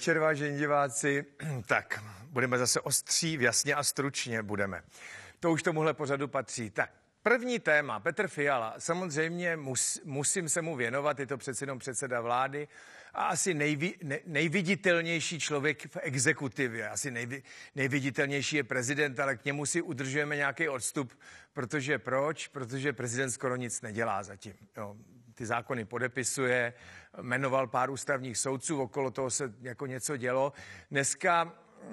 večer, vážení diváci. Tak, budeme zase ostří, jasně a stručně budeme. To už tomuhle pořadu patří. Tak, První téma, Petr Fiala. Samozřejmě mus, musím se mu věnovat, je to přece jenom předseda vlády a asi nejvi, ne, nejviditelnější člověk v exekutivě. Asi nejvi, nejviditelnější je prezident, ale k němu si udržujeme nějaký odstup, protože proč? Protože prezident skoro nic nedělá zatím. Jo ty zákony podepisuje, jmenoval pár ústavních soudců, okolo toho se jako něco dělo. Dneska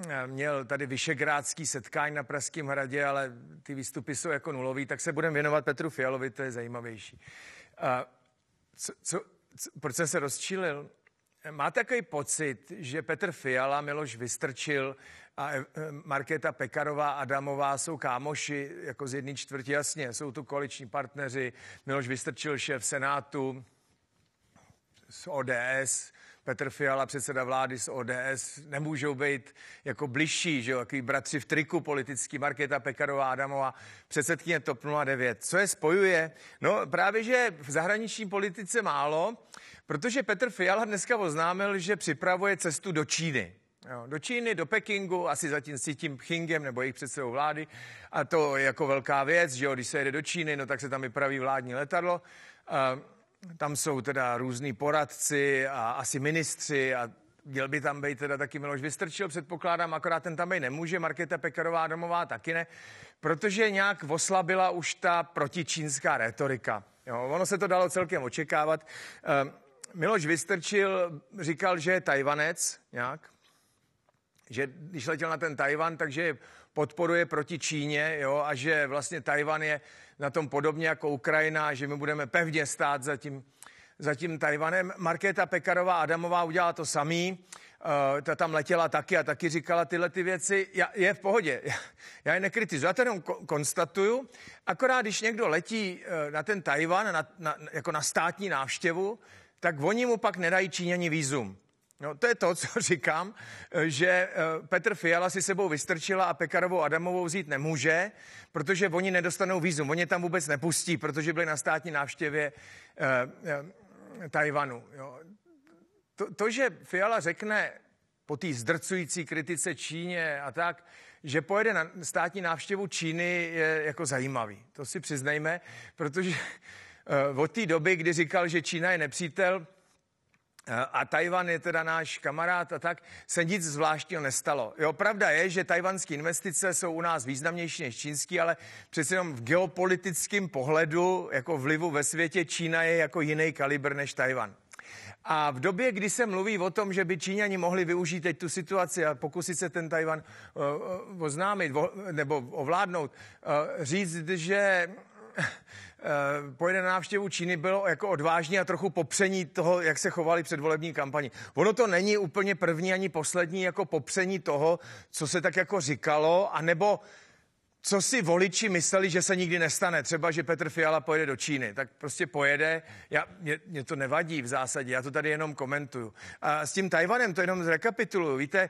eh, měl tady vyšegrádský setkání na Pražském hradě, ale ty výstupy jsou jako nulový, tak se budeme věnovat Petru Fialovi, to je zajímavější. Eh, co, co, co, proč jsem se rozčílil? Má takový pocit, že Petr Fiala, Miloš Vystrčil a eh, Markéta Pekarová, Adamová jsou kámoši jako z jedné čtvrti, jasně, jsou tu koaliční partneři. Miloš Vystrčil, šéf Senátu z ODS, Petr Fiala, předseda vlády z ODS, nemůžou být jako bližší, že jo, jaký bratři v triku politický, Markéta Pekarová Adamová, předsedkyně TOP 09. Co je spojuje? No právě, že v zahraniční politice málo, Protože Petr Fiala dneska oznámil, že připravuje cestu do Číny. Jo, do Číny, do Pekingu, asi zatím s tím Pchingem nebo jejich předsedou vlády. A to je jako velká věc, že jo, když se jede do Číny, no tak se tam vypraví vládní letadlo. Tam jsou teda různí poradci a asi ministři a měl by tam být teda taky Miloš Vystrčil, předpokládám, akorát ten tam být nemůže, Markéta Pekarová domová taky ne, protože nějak oslabila už ta protičínská retorika. Jo, ono se to dalo celkem očekávat. Ehm, Miloš Vystrčil říkal, že je Tajvanec nějak, že když letěl na ten Tajvan, takže podporuje proti Číně jo, a že vlastně Tajvan je na tom podobně jako Ukrajina, že my budeme pevně stát za tím, za tím Tajvanem. Markéta Pekarová Adamová udělala to samý, uh, ta tam letěla taky a taky říkala tyhle ty věci. Já, je v pohodě, já je nekritizuji, já to jenom konstatuju. Akorát když někdo letí eh, na ten Tajvan, na, na, jako na státní návštěvu, tak oni mu pak nedají Číňani výzum. No, to je to, co říkám, že eh, Petr Fiala si sebou vystrčila a Pekarovou Adamovou vzít nemůže, protože oni nedostanou výzum. Oni tam vůbec nepustí, protože byli na státní návštěvě eh, eh, Tajvanu. Jo. To, to, že Fiala řekne po té zdrcující kritice Číně a tak, že pojede na státní návštěvu Číny, je jako zajímavý. To si přiznejme, protože Eh, od té doby, kdy říkal, že Čína je nepřítel, eh, a Tajvan je teda náš kamarád a tak, se nic zvláštního nestalo. Jo, pravda je, že tajvanské investice jsou u nás významnější než čínský, ale přece jenom v geopolitickém pohledu, jako vlivu ve světě, Čína je jako jiný kalibr než Tajvan. A v době, kdy se mluví o tom, že by Číňani mohli využít teď tu situaci a pokusit se ten Tajvan eh, oznámit nebo ovládnout, říct, že Eh, pojede na návštěvu Číny, bylo jako odvážně a trochu popření toho, jak se chovali předvolební kampani. Ono to není úplně první ani poslední jako popření toho, co se tak jako říkalo, anebo co si voliči mysleli, že se nikdy nestane. Třeba, že Petr Fiala pojede do Číny, tak prostě pojede. Já, mě, mě to nevadí v zásadě, já to tady jenom komentuju. A s tím Tajvanem to jenom zrekapituluju. Víte,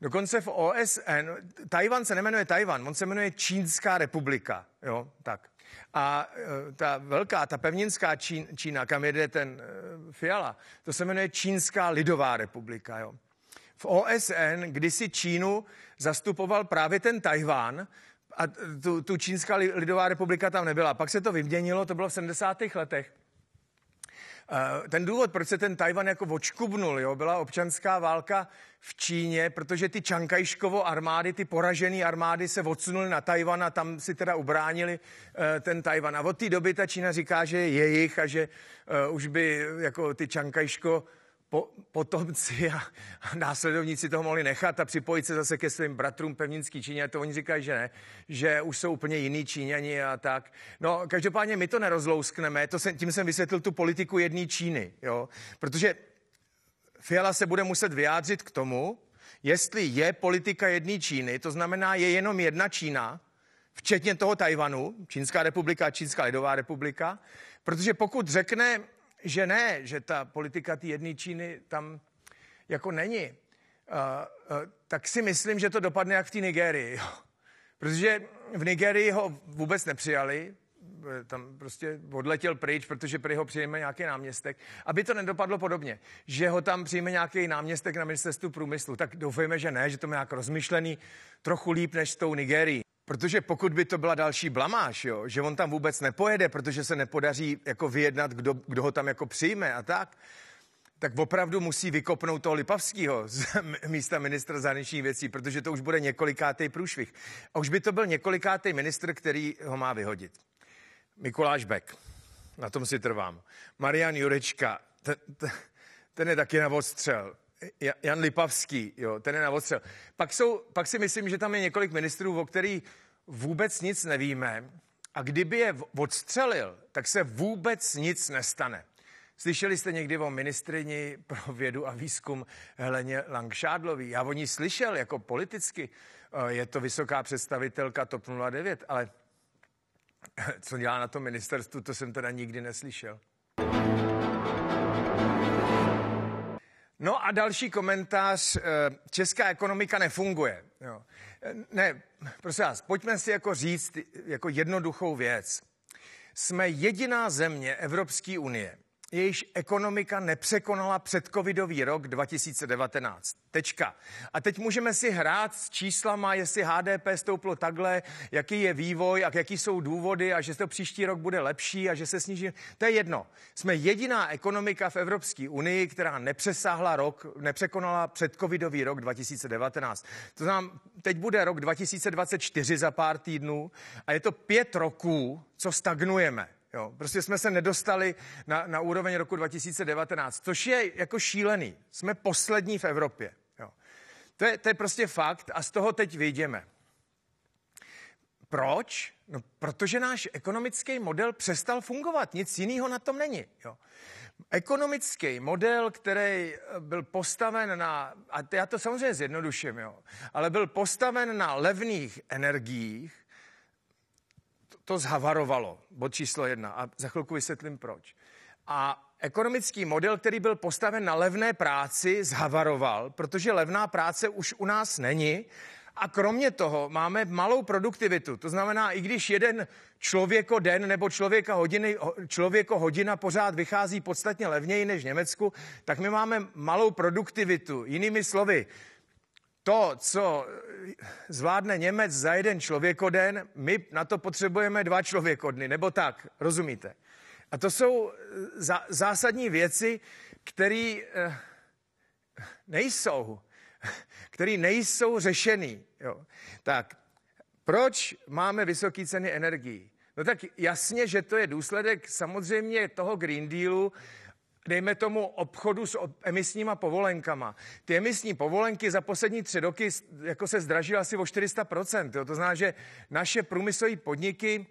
dokonce v OSN, Tajvan se nemenuje Tajvan, on se jmenuje Čínská republika. Jo, tak. A eh, ta velká, ta pevninská Čín, Čína, kam jede ten eh, Fiala, to se jmenuje Čínská lidová republika. Jo. V OSN kdysi Čínu zastupoval právě ten Tajván, a tu, tu Čínská lidová republika tam nebyla. Pak se to vyměnilo, to bylo v 70. letech. Eh, ten důvod, proč se ten Tajvan jako očkubnul, jo, byla občanská válka v Číně, protože ty Čankajškovo armády, ty poražené armády se odsunuly na Tajvan a tam si teda ubránili eh, ten Tajvan. A od té doby ta Čína říká, že je jejich a že eh, už by jako ty Čankajško po, potomci a, následovníci toho mohli nechat a připojit se zase ke svým bratrům pevninský Číně. To oni říkají, že ne, že už jsou úplně jiní Číňani a tak. No, každopádně my to nerozlouskneme, to se, tím jsem vysvětlil tu politiku jedné Číny, jo? protože Fiala se bude muset vyjádřit k tomu, jestli je politika jedné Číny, to znamená, je jenom jedna Čína, včetně toho Tajvanu, Čínská republika a Čínská lidová republika, protože pokud řekne, že ne, že ta politika té jedné Číny tam jako není, uh, uh, tak si myslím, že to dopadne jak v té Nigerii. Protože v Nigerii ho vůbec nepřijali, Eh, tam prostě odletěl pryč, protože prý ho přijme nějaký náměstek, aby to nedopadlo podobně, že ho tam přijme nějaký náměstek na ministerstvu průmyslu. Tak doufejme, že ne, že to má nějak rozmyšlený trochu líp než s tou Nigerii. Protože pokud by to byla další blamáž, jo, že on tam vůbec nepojede, protože se nepodaří jako vyjednat, kdo, kdo ho tam jako přijme a tak, tak opravdu musí vykopnout toho Lipavského z místa ministra zahraničních věcí, protože to už bude několikátý průšvih. A už by to byl několikátý ministr, který ho má vyhodit. Mikuláš Beck, na tom si trvám. Marian Jurečka, ten, ten, je taky na odstřel. Jan Lipavský, jo, ten je na odstřel. Pak, jsou, pak si myslím, že tam je několik ministrů, o kterých vůbec nic nevíme. A kdyby je odstřelil, tak se vůbec nic nestane. Slyšeli jste někdy o ministrini pro vědu a výzkum Heleně Langšádlový? Já o ní slyšel jako politicky. Eh, je to vysoká představitelka TOP 09, ale co dělá na tom ministerstvu, to jsem teda nikdy neslyšel. No a další komentář, eh, česká ekonomika nefunguje. Jo. Eh, ne, prosím vás, pojďme si jako říct jako jednoduchou věc. Jsme jediná země Evropské unie, jejíž ekonomika nepřekonala předcovidový rok 2019. Tečka. A teď můžeme si hrát s číslama, jestli HDP stouplo takhle, jaký je vývoj a jaký jsou důvody a že to příští rok bude lepší a že se sníží. To je jedno. Jsme jediná ekonomika v Evropské unii, která nepřesáhla rok, nepřekonala předcovidový rok 2019. To znamená, teď bude rok 2024 za pár týdnů a je to pět roků, co stagnujeme. Jo, prostě jsme se nedostali na, na úroveň roku 2019, což je jako šílený. Jsme poslední v Evropě. Jo. To, je, to je prostě fakt a z toho teď vyjdeme. Proč? No, protože náš ekonomický model přestal fungovat. Nic jiného na tom není. Jo. Ekonomický model, který eh, byl postaven na, a já to samozřejmě zjednoduším, jo, ale byl postaven na levných energiích, to zhavarovalo, bod číslo jedna, a za chvilku vysvětlím proč. A ekonomický model, který byl postaven na levné práci, zhavaroval, protože levná práce už u nás není. A kromě toho máme malou produktivitu. To znamená, i když jeden člověko den nebo člověka hodiny, člověko hodina pořád vychází podstatně levněji než v Německu, tak my máme malou produktivitu. Jinými slovy, to, co eh, zvládne Němec za jeden člověkoden, my na to potřebujeme dva člověkodny, nebo tak, rozumíte? A to jsou eh, za, zásadní věci, které eh, nejsou, které nejsou řešený. Jo. Tak, proč máme vysoké ceny energií? No tak jasně, že to je důsledek samozřejmě toho Green Dealu dejme tomu, obchodu s emisníma povolenkama. Ty emisní povolenky za poslední tři roky jako se zdražily asi o 400%. Jo? To znamená, že naše průmyslové podniky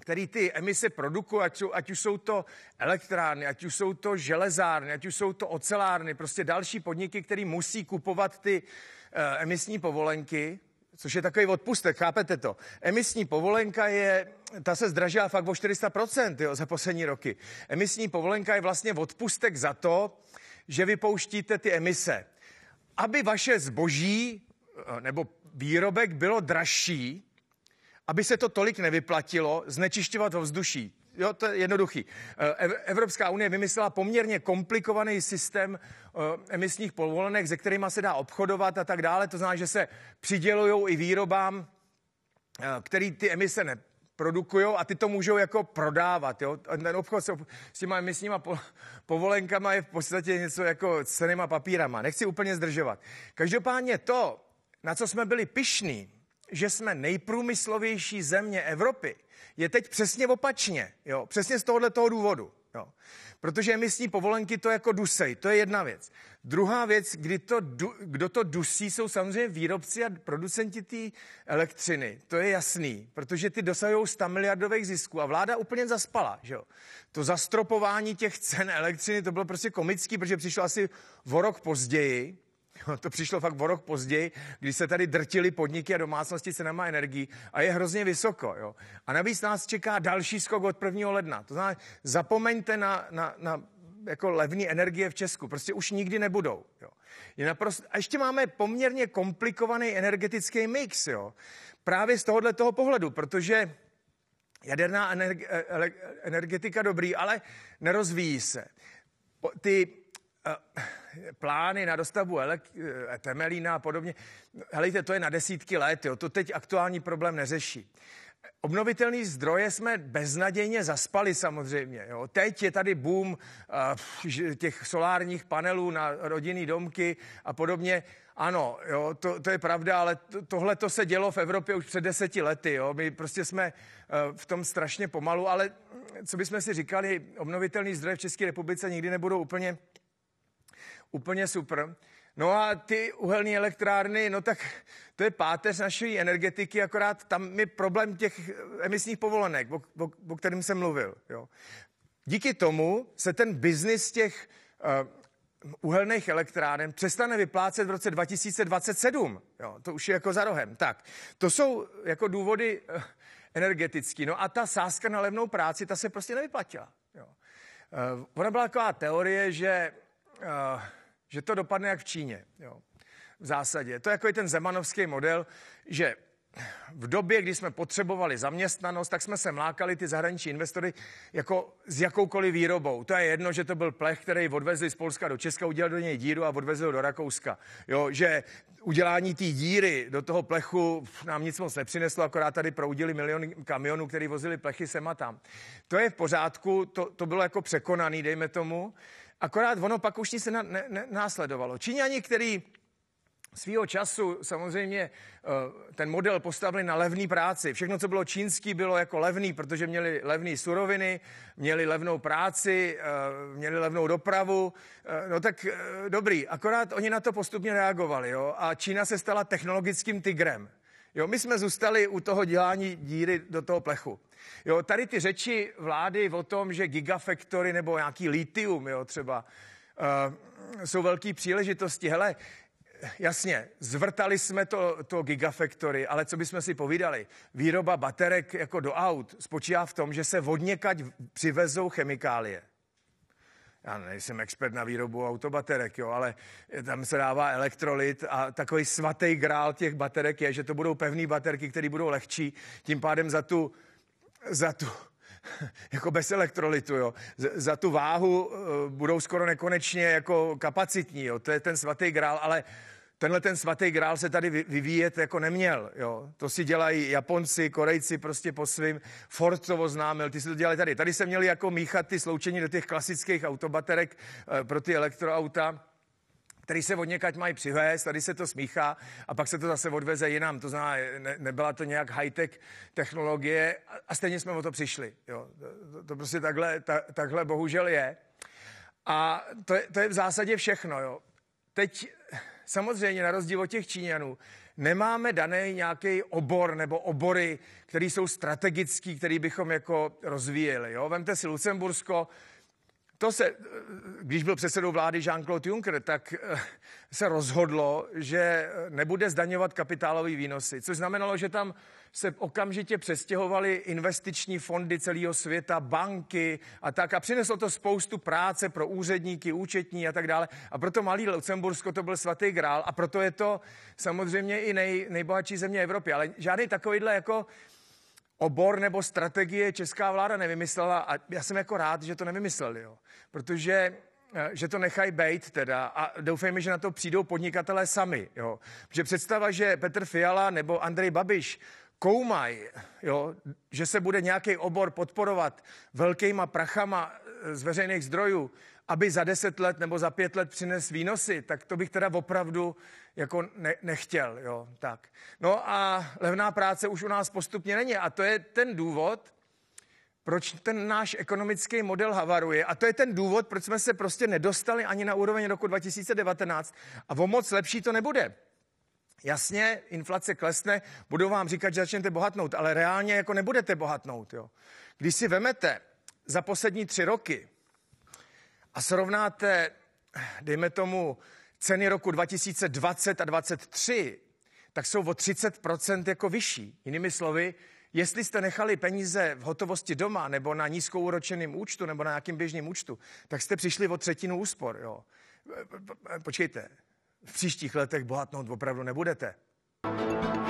které ty emise produkují, ať, ať už jsou to elektrárny, ať už jsou to železárny, ať už jsou to ocelárny, prostě další podniky, které musí kupovat ty uh, emisní povolenky, což je takový odpustek, chápete to. Emisní povolenka je, ta se zdražila fakt o 400% jo, za poslední roky. Emisní povolenka je vlastně odpustek za to, že vypouštíte ty emise. Aby vaše zboží eh, nebo výrobek bylo dražší, aby se to tolik nevyplatilo, znečišťovat ovzduší. Jo, to je jednoduchý. Eh, Evropská unie vymyslela poměrně komplikovaný systém eh, emisních povolenek, se kterými se dá obchodovat a tak dále. To znamená, že se přidělují i výrobám, eh, který ty emise ne, produkují a ty to můžou jako prodávat. Jo? Ten obchod s těma emisníma po, povolenkama je v podstatě něco jako cenýma papírama. Nechci úplně zdržovat. Každopádně to, na co jsme byli pišní, že jsme nejprůmyslovější země Evropy, je teď přesně opačně. Jo? Přesně z tohohle toho důvodu. Jo? Protože emisní povolenky to jako dusej, to je jedna věc. Druhá věc, kdy to, kdo to dusí, jsou samozřejmě výrobci a producenti té elektřiny. To je jasný, protože ty dosahují 100 miliardových zisků a vláda úplně zaspala. Že jo? To zastropování těch cen elektřiny, to bylo prostě komický, protože přišlo asi o rok později, No, to přišlo fakt o rok později, když se tady drtili podniky a domácnosti cenama energii a je hrozně vysoko. Jo. A navíc nás čeká další skok od 1. ledna. To znamená, zapomeňte na, na, na jako levné energie v Česku. Prostě už nikdy nebudou. Jo. Je naprosto, a ještě máme poměrně komplikovaný energetický mix. Jo. Právě z tohohle toho pohledu, protože jaderná e- e- energetika dobrý, ale nerozvíjí se. Ty plány na dostavbu eh, Temelína a podobně. Helejte, to je na desítky let, jo. to teď aktuální problém neřeší. Obnovitelné zdroje jsme beznadějně zaspali samozřejmě. Jo. Teď je tady boom uh, těch solárních panelů na rodinný domky a podobně. Ano, jo, to, to je pravda, ale to, tohle to se dělo v Evropě už před deseti lety. Jo. My prostě jsme uh, v tom strašně pomalu, ale co bychom si říkali, obnovitelné zdroje v České republice nikdy nebudou úplně Úplně super. No a ty uhelné elektrárny, no tak to je páteř naší energetiky, akorát tam je problém těch emisních povolenek, o, o, o kterým jsem mluvil. Jo. Díky tomu se ten biznis těch uh, uhelných elektráren přestane vyplácet v roce 2027. Jo, to už je jako za rohem. Tak, to jsou jako důvody uh, energetický. No a ta sázka na levnou práci, ta se prostě nevyplatila. Jo. Uh, ona byla taková teorie, že... Uh, že to dopadne jak v Číně. Jo. V zásadě. To je jako ten zemanovský model, že v době, kdy jsme potřebovali zaměstnanost, tak jsme se mlákali ty zahraniční investory jako s jakoukoliv výrobou. To je jedno, že to byl plech, který odvezli z Polska do Česka, udělali do něj díru a odvezli ho do Rakouska. Jo, že udělání té díry do toho plechu nám nic moc nepřineslo, akorát tady proudili milion kamionů, který vozili plechy sem a tam. To je v pořádku, to, to bylo jako překonaný, dejme tomu. Akorát ono pak už nic na, ne, ne, následovalo. Číňani, který svýho času samozřejmě eh, ten model postavili na levný práci. Všechno, co bylo čínský, bylo jako levný, protože měli levné suroviny, měli levnou práci, eh, měli levnou dopravu. Eh, no tak dobrý, akorát oni na to postupně reagovali jo? a Čína se stala technologickým tigrem. Jo, my jsme zůstali u toho dělání díry do toho plechu. Jo, tady ty řeči vlády o tom, že gigafactory nebo nějaký litium, jo, třeba, uh, jsou velké příležitosti. Hele, jasně, zvrtali jsme to, to gigafactory, ale co bychom si povídali? Výroba baterek jako do aut spočívá v tom, že se vodněkať přivezou chemikálie já nejsem expert na výrobu autobaterek, jo, ale tam se dává elektrolit a takový svatý grál těch baterek je, že to budou pevné baterky, které budou lehčí, tím pádem za tu, za tu, jako bez elektrolitu, jo. Za tu váhu eh, budou skoro nekonečně jako kapacitní, jo. To je ten svatý grál, ale tenhle ten svatý grál se tady vyvíjet jako neměl. Jo. To si dělají Japonci, Korejci prostě po svým. Ford to oznámil, ty si to dělají tady. Tady se měli jako míchat ty sloučení do těch klasických autobaterek eh, pro ty elektroauta který se od někať mají přivést, tady se to smíchá a pak se to zase odveze jinam. To znamená, ne, nebyla to nějak high-tech technologie a, a stejně jsme o to přišli. Jo. To, to prostě takhle, ta, takhle bohužel je. A to je, to je v zásadě všechno. Jo. Teď Samozřejmě, na rozdíl od těch Číňanů, nemáme daný nějaký obor nebo obory, které jsou strategický, který bychom jako rozvíjeli. Jo? Vemte si Lucembursko, to se, když byl předsedou vlády Jean-Claude Juncker, tak eh, se rozhodlo, že eh, nebude zdaňovat kapitálové výnosy, což znamenalo, že tam se okamžitě přestěhovaly investiční fondy celého světa, banky a tak. A přineslo to spoustu práce pro úředníky, účetní a tak dále. A proto malý Lucembursko to byl svatý grál a proto je to samozřejmě i nej, nejbohatší země Evropy. Ale žádný takovýhle jako obor nebo strategie česká vláda nevymyslela a já jsem jako rád, že to nevymysleli, jo. protože eh, že to nechají bejt teda a doufejme, že na to přijdou podnikatelé sami. Jo. Že představa, že Petr Fiala nebo Andrej Babiš koumaj, že se bude nějaký obor podporovat velkýma prachama, z veřejných zdrojů, aby za deset let nebo za pět let přines výnosy, tak to bych teda opravdu jako ne, nechtěl. Jo, tak. No a levná práce už u nás postupně není. A to je ten důvod, proč ten náš ekonomický model havaruje. A to je ten důvod, proč jsme se prostě nedostali ani na úroveň roku 2019. A o moc lepší to nebude. Jasně, inflace klesne, budou vám říkat, že začnete bohatnout, ale reálně jako nebudete bohatnout. Jo. Když si vemete, za poslední tři roky a srovnáte, dejme tomu, ceny roku 2020 a 2023, tak jsou o 30% jako vyšší. Jinými slovy, jestli jste nechali peníze v hotovosti doma nebo na nízkouročeném účtu nebo na nějakým běžném účtu, tak jste přišli o třetinu úspor. Jo. Počkejte, v příštích letech bohatnout opravdu nebudete. thank you